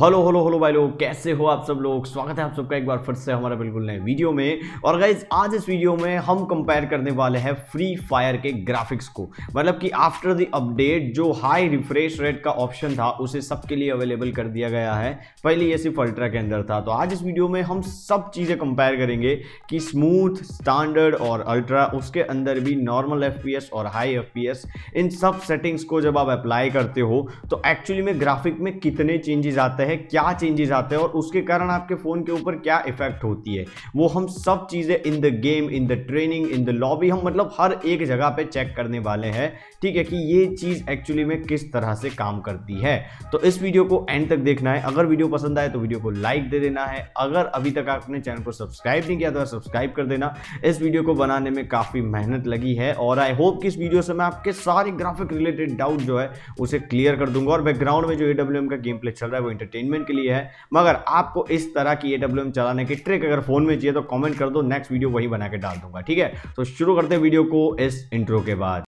hello hello hello भाई लोग कैसे हो आप सब लोग स्वागत है आप सबका एक बार फिर से हमारा बिल्कुल नए वीडियो में और गाइज आज इस वीडियो में हम कंपेयर करने वाले हैं फ्री फायर के ग्राफिक्स को मतलब कि आफ्टर द अपडेट जो हाई रिफ्रेश रेट का ऑप्शन था उसे सबके लिए अवेलेबल कर दिया गया है पहले ये सिर्फ अल्ट्रा के अंदर था तो आज इस वीडियो में हम सब चीज़ें कंपेयर करेंगे कि स्मूथ स्टैंडर्ड और अल्ट्रा उसके अंदर भी नॉर्मल एफ और हाई एफ इन सब सेटिंग्स को जब आप अप्लाई करते हो तो एक्चुअली में ग्राफिक में कितने चेंजेस आते आता हैं क्या चेंजेस आते हैं और उसके कारण आपके फ़ोन के ऊपर क्या इफेक्ट होती है वो हम सब चीज़ें in the game in the training in the lobby हम मतलब हर एक जगह पे चेक करने वाले हैं ठीक है कि ये चीज़ एक्चुअली में किस तरह से काम करती है तो इस वीडियो को एंड तक देखना है अगर वीडियो पसंद आए तो वीडियो को लाइक दे देना है अगर अभी तक आपने चैनल को सब्सक्राइब नहीं किया तो सब्सक्राइब कर देना इस वीडियो को बनाने में काफ़ी मेहनत लगी है और आई होप कि इस वीडियो से मैं आपके सारे ग्राफिक रिलेटेड डाउट जो है उसे क्लियर कर दूंगा और बैकग्राउंड में जो ए का गेम प्ले चल रहा है वो इंटर एंटरटेनमेंट के लिए है मगर आपको इस तरह की ए चलाने की ट्रिक अगर फोन में चाहिए तो कॉमेंट कर दो नेक्स्ट वीडियो वही बना के डाल दूंगा ठीक है तो शुरू करते हैं वीडियो को इस इंट्रो के बाद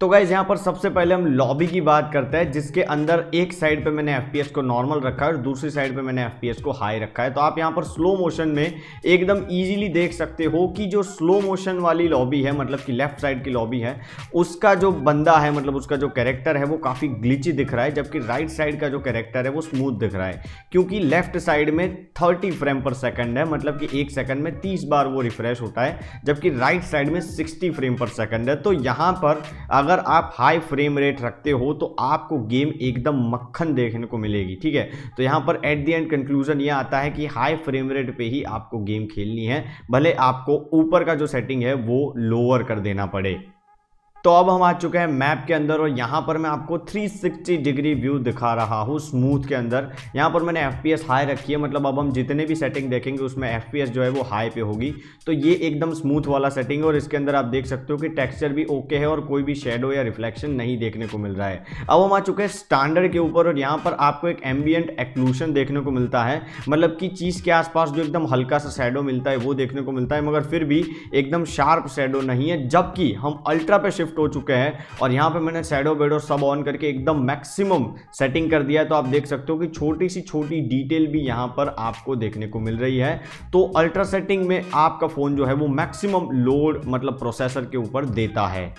तो गाइज यहाँ पर सबसे पहले हम लॉबी की बात करते हैं जिसके अंदर एक साइड पे मैंने एफ को नॉर्मल रखा है और दूसरी साइड पे मैंने एफ को हाई रखा है तो आप यहाँ पर स्लो मोशन में एकदम इजीली देख सकते हो कि जो स्लो मोशन वाली लॉबी है मतलब कि लेफ्ट साइड की लॉबी है उसका जो बंदा है मतलब उसका जो कैरेक्टर है वो काफ़ी ग्लिची दिख रहा है जबकि राइट साइड का जो कैरेक्टर है वो स्मूथ दिख रहा है क्योंकि लेफ्ट साइड में थर्टी फ्रेम पर सेकेंड है मतलब कि एक सेकेंड में तीस बार वो रिफ्रेश होता है जबकि राइट साइड में सिक्सटी फ्रेम पर सेकेंड है तो यहाँ पर अगर आप हाई फ्रेम रेट रखते हो तो आपको गेम एकदम मक्खन देखने को मिलेगी ठीक है तो यहाँ पर एट दी एंड कंक्लूजन ये आता है कि हाई फ्रेम रेट पे ही आपको गेम खेलनी है भले आपको ऊपर का जो सेटिंग है वो लोअर कर देना पड़े तो अब हम आ चुके हैं मैप के अंदर और यहाँ पर मैं आपको 360 डिग्री व्यू दिखा रहा हूँ स्मूथ के अंदर यहाँ पर मैंने एफ हाई रखी है मतलब अब हम जितने भी सेटिंग देखेंगे उसमें एफ जो है वो हाई पे होगी तो ये एकदम स्मूथ वाला सेटिंग है और इसके अंदर आप देख सकते हो कि टेक्स्चर भी ओके है और कोई भी शेडो या रिफ्लेक्शन नहीं देखने को मिल रहा है अब हम आ चुके हैं स्टैंडर्ड के ऊपर और यहाँ पर आपको एक एम्बियंट एक्लूशन देखने को मिलता है मतलब कि चीज़ के आसपास जो एकदम हल्का सा शेडो मिलता है वो देखने को मिलता है मगर फिर भी एकदम शार्प शेडो नहीं है जबकि हम अल्ट्रा पे शिफ्ट शिफ्ट हो चुके हैं और यहाँ पे मैंने सैडो बेडो सब ऑन करके एकदम मैक्सिमम सेटिंग कर दिया है तो आप देख सकते हो कि छोटी सी छोटी डिटेल भी यहाँ पर आपको देखने को मिल रही है तो अल्ट्रा सेटिंग में आपका फ़ोन जो है वो मैक्सिमम लोड मतलब प्रोसेसर के ऊपर देता है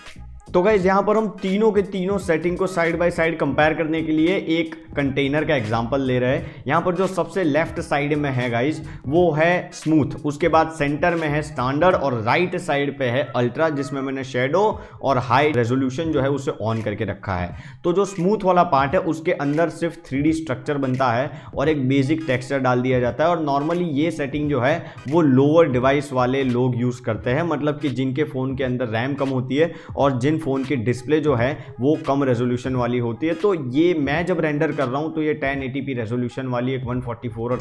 तो गाइज यहाँ पर हम तीनों के तीनों सेटिंग को साइड बाय साइड कंपेयर करने के लिए एक कंटेनर का एग्जांपल ले रहे हैं यहाँ पर जो सबसे लेफ्ट साइड में है गाइज वो है स्मूथ उसके बाद सेंटर में है स्टैंडर्ड और राइट साइड पे है अल्ट्रा जिसमें मैंने शेडो और हाई रेजोल्यूशन जो है उसे ऑन करके रखा है तो जो स्मूथ वाला पार्ट है उसके अंदर सिर्फ थ्री स्ट्रक्चर बनता है और एक बेसिक टेक्स्चर डाल दिया जाता है और नॉर्मली ये सेटिंग जो है वो लोअर डिवाइस वाले लोग यूज़ करते हैं मतलब कि जिनके फ़ोन के अंदर रैम कम होती है और जिन फ़ोन की डिस्प्ले जो है वो कम रेजोल्यूशन वाली होती है तो ये मैं जब रेंडर कर रहा हूँ तो ये टेन रेजोल्यूशन वाली एक वन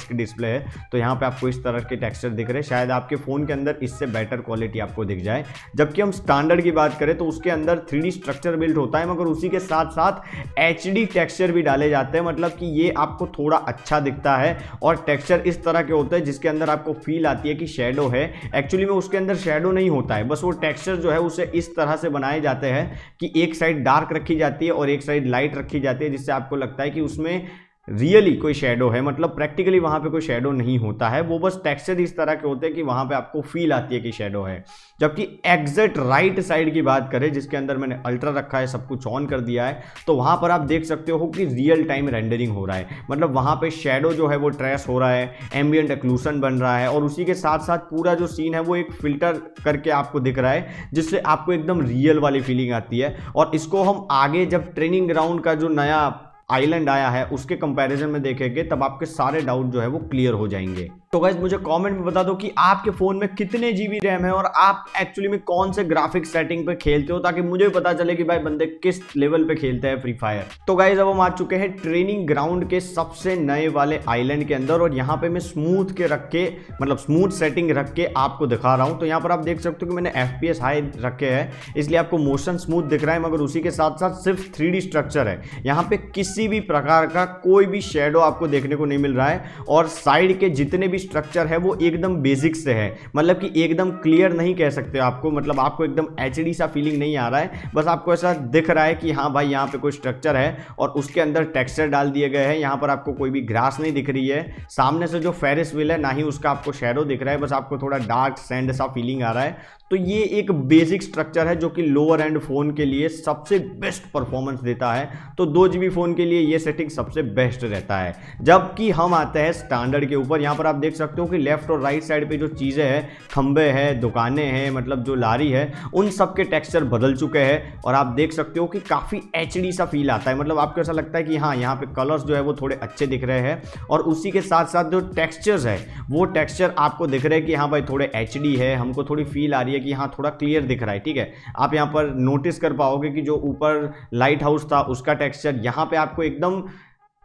की डिस्प्ले है तो यहाँ पर आपको इस तरह के टेक्स्टर दिख रहे हैं शायद आपके फ़ोन के अंदर इससे बेटर क्वालिटी आपको दिख जाए जबकि हम स्टैंडर्ड की बात करें तो उसके अंदर थ्री स्ट्रक्चर बिल्ड होता है मगर उसी के साथ साथ एच टेक्स्चर भी डाले जाते हैं मतलब कि ये आपको थोड़ा अच्छा दिखता है और टेक्स्चर इस तरह के होते हैं जिसके अंदर आपको फील आती है कि शेडो है एक्चुअली में उसके अंदर शेडो नहीं होता है बस वो टेक्स्चर जो है उसे इस तरह से बनाए जाते हैं है कि एक साइड डार्क रखी जाती है और एक साइड लाइट रखी जाती है जिससे आपको लगता है कि उसमें रियली कोई शेडो है मतलब प्रैक्टिकली वहाँ पे कोई शेडो नहीं होता है वो बस टेक्सचर इस तरह के होते हैं कि वहाँ पे आपको फील आती है कि शेडो है जबकि एग्जैक्ट राइट साइड की बात करें जिसके अंदर मैंने अल्ट्रा रखा है सब कुछ ऑन कर दिया है तो वहाँ पर आप देख सकते हो कि रियल टाइम रेंडरिंग हो रहा है मतलब वहाँ पर शेडो जो है वो ट्रेस हो रहा है एम्बियंट एक्लूसन बन रहा है और उसी के साथ साथ पूरा जो सीन है वो एक फिल्टर करके आपको दिख रहा है जिससे आपको एकदम रियल वाली फीलिंग आती है और इसको हम आगे जब ट्रेनिंग ग्राउंड का जो नया आइलैंड आया है उसके कंपैरिजन में देखेंगे तब आपके सारे डाउट जो है वो क्लियर हो जाएंगे तो गैस मुझे कमेंट में बता दो कि आपके फ़ोन में कितने जीबी रैम है और आप एक्चुअली में कौन से ग्राफिक सेटिंग पे खेलते हो ताकि मुझे भी पता चले कि भाई बंदे किस लेवल पे खेलते हैं फ्री फायर तो गाइज अब हम आ चुके हैं ट्रेनिंग ग्राउंड के सबसे नए वाले आइलैंड के अंदर और यहाँ पे मैं स्मूथ के रख के मतलब स्मूथ सेटिंग रख के आपको दिखा रहा हूँ तो यहाँ पर आप देख सकते हो कि मैंने एफ हाई रखे है इसलिए आपको मोशन स्मूथ दिख रहा है मगर उसी के साथ साथ सिर्फ थ्री स्ट्रक्चर है यहाँ पे किसी भी प्रकार का कोई भी शेडो आपको देखने को नहीं मिल रहा है और साइड के जितने भी भी स्ट्रक्चर है वो एकदम बेसिक से है मतलब कि एकदम क्लियर नहीं कह सकते आपको मतलब आपको एकदम एच सा फीलिंग नहीं आ रहा है बस आपको ऐसा दिख रहा है कि हाँ भाई यहाँ पे कोई स्ट्रक्चर है और उसके अंदर टेक्सचर डाल दिए गए हैं यहाँ पर आपको कोई भी ग्रास नहीं दिख रही है सामने से जो फेरिस व्हील है ना ही उसका आपको शेरो दिख रहा है बस आपको थोड़ा डार्क सेंड सा फीलिंग आ रहा है तो ये एक बेसिक स्ट्रक्चर है जो कि लोअर एंड फ़ोन के लिए सबसे बेस्ट परफॉर्मेंस देता है तो दो जी फ़ोन के लिए ये सेटिंग सबसे बेस्ट रहता है जबकि हम आते हैं स्टैंडर्ड के ऊपर यहाँ पर आप देख सकते हो कि लेफ्ट और राइट साइड पे जो चीज़ें हैं खंबे हैं दुकानें हैं मतलब जो लारी है उन सब के टेक्स्चर बदल चुके हैं और आप देख सकते हो कि काफ़ी एच सा फील आता है मतलब आपको ऐसा लगता है कि हाँ यहाँ पर कलर्स जो है वो थोड़े अच्छे दिख रहे हैं और उसी के साथ साथ जो टेक्स्चर्स है वो टेक्स्चर आपको दिख रहे हैं कि हाँ भाई थोड़े एच है हमको थोड़ी फील आ रही है जाएंगे कि हाँ थोड़ा क्लियर दिख रहा है ठीक है आप यहाँ पर नोटिस कर पाओगे कि जो ऊपर लाइट हाउस था उसका टेक्सचर यहाँ पर आपको एकदम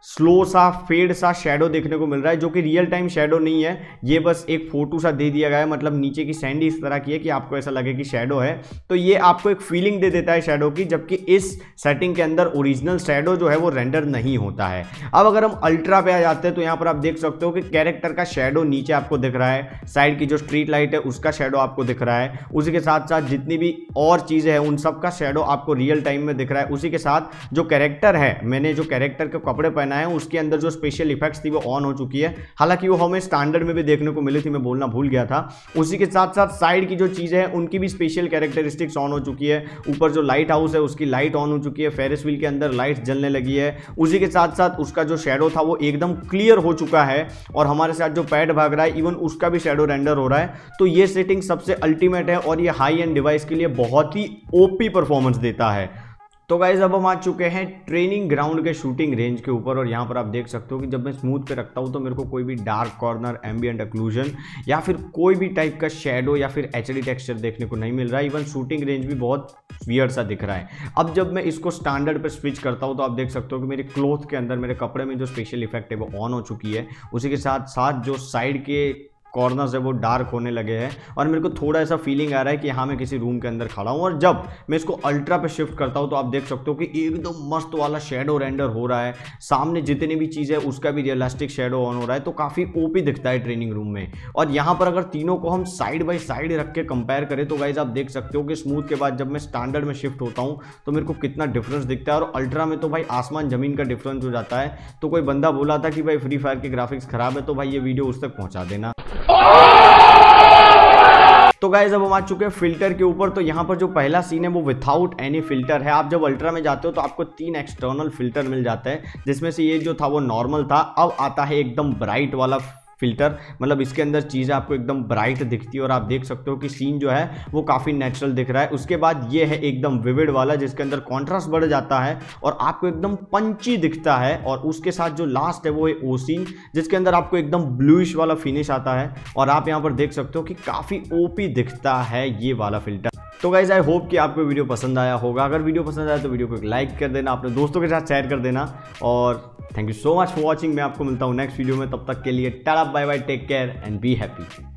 स्लो सा फेड सा शेडो देखने को मिल रहा है जो कि रियल टाइम शेडो नहीं है ये बस एक फोटो सा दे दिया गया है मतलब नीचे की सैंडी इस तरह की है कि आपको ऐसा लगे कि शेडो है तो ये आपको एक फीलिंग दे देता है शेडो की जबकि इस सेटिंग के अंदर ओरिजिनल शेडो जो है वो रेंडर नहीं होता है अब अगर हम अल्ट्रा पे आ जाते हैं तो यहाँ पर आप देख सकते हो कि कैरेक्टर का शेडो नीचे आपको दिख रहा है साइड की जो स्ट्रीट लाइट है उसका शेडो आपको दिख रहा है उसी के साथ साथ जितनी भी और चीज़ें हैं उन सब का शेडो आपको रियल टाइम में दिख रहा है उसी के साथ जो कैरेक्टर है मैंने जो कैरेक्टर के कपड़े पहने बनाया उसके अंदर जो स्पेशल इफेक्ट्स थी वो ऑन हो चुकी है हालांकि वो हमें स्टैंडर्ड में भी देखने को मिली थी मैं बोलना भूल गया था उसी के साथ साथ साइड की जो चीज़ें हैं उनकी भी स्पेशल कैरेक्टरिस्टिक्स ऑन हो चुकी है ऊपर जो लाइट हाउस है उसकी लाइट ऑन हो चुकी है फेरिस व्हील के अंदर लाइट्स जलने लगी है उसी के साथ साथ उसका जो शेडो था वो एकदम क्लियर हो चुका है और हमारे साथ जो पैड भाग रहा है इवन उसका भी शेडो रेंडर हो रहा है तो ये सेटिंग सबसे अल्टीमेट है और ये हाई एंड डिवाइस के लिए बहुत ही ओपी परफॉर्मेंस देता है तो गाइज अब हम आ चुके हैं ट्रेनिंग ग्राउंड के शूटिंग रेंज के ऊपर और यहाँ पर आप देख सकते हो कि जब मैं स्मूथ पे रखता हूँ तो मेरे को कोई भी डार्क कॉर्नर एम्बियंट अक्लूजन या फिर कोई भी टाइप का शेडो या फिर एच टेक्सचर देखने को नहीं मिल रहा है इवन शूटिंग रेंज भी बहुत वियर सा दिख रहा है अब जब मैं इसको स्टैंडर्ड पर स्विच करता हूँ तो आप देख सकते हो कि मेरे क्लोथ के अंदर मेरे कपड़े में जो स्पेशल इफेक्ट है वो ऑन हो चुकी है उसी के साथ साथ जो साइड के कॉर्नर्स है वो डार्क होने लगे हैं और मेरे को थोड़ा ऐसा फीलिंग आ रहा है कि हाँ मैं किसी रूम के अंदर खड़ा हूँ और जब मैं इसको अल्ट्रा पे शिफ्ट करता हूँ तो आप देख सकते हो कि एकदम तो मस्त वाला शेडो रेंडर हो रहा है सामने जितनी भी चीज़ है उसका भी रियलिस्टिक शेडो ऑन हो रहा है तो काफ़ी ओपी दिखता है ट्रेनिंग रूम में और यहाँ पर अगर तीनों को हम साइड बाई साइड रख के कंपेयर करें तो गाइज आप देख सकते हो कि स्मूथ के बाद जब मैं स्टैंडर्ड में शिफ्ट होता हूँ तो मेरे को कितना डिफरेंस दिखता है और अल्ट्रा में तो भाई आसमान ज़मीन का डिफरेंस हो जाता है तो कोई बंदा बोला था कि भाई फ्री फायर के ग्राफिक्स खराब है तो भाई ये वीडियो उस तक पहुँचा देना तो गाइज अब हम आ चुके हैं फिल्टर के ऊपर तो यहाँ पर जो पहला सीन है वो विथाउट एनी फिल्टर है आप जब अल्ट्रा में जाते हो तो आपको तीन एक्सटर्नल फिल्टर मिल जाते हैं जिसमें से ये जो था वो नॉर्मल था अब आता है एकदम ब्राइट वाला फिल्टर मतलब इसके अंदर चीज़ आपको एकदम ब्राइट दिखती है और आप देख सकते हो कि सीन जो है वो काफ़ी नेचुरल दिख रहा है उसके बाद ये है एकदम विविड वाला जिसके अंदर कॉन्ट्रास्ट बढ़ जाता है और आपको एकदम पंची दिखता है और उसके साथ जो लास्ट है वो है ओसी जिसके अंदर आपको एकदम ब्लूइश वाला फिनिश आता है और आप यहाँ पर देख सकते हो कि काफ़ी ओपी दिखता है ये वाला फिल्टर तो गाइज आई होप कि आपको वीडियो पसंद आया होगा अगर वीडियो पसंद आया तो वीडियो को एक लाइक कर देना अपने दोस्तों के साथ शेयर कर देना और thank you so much for watching मैं आपको मिलता हूँ नेक्स्ट वीडियो में तब तक के लिए tata bye bye take care and be happy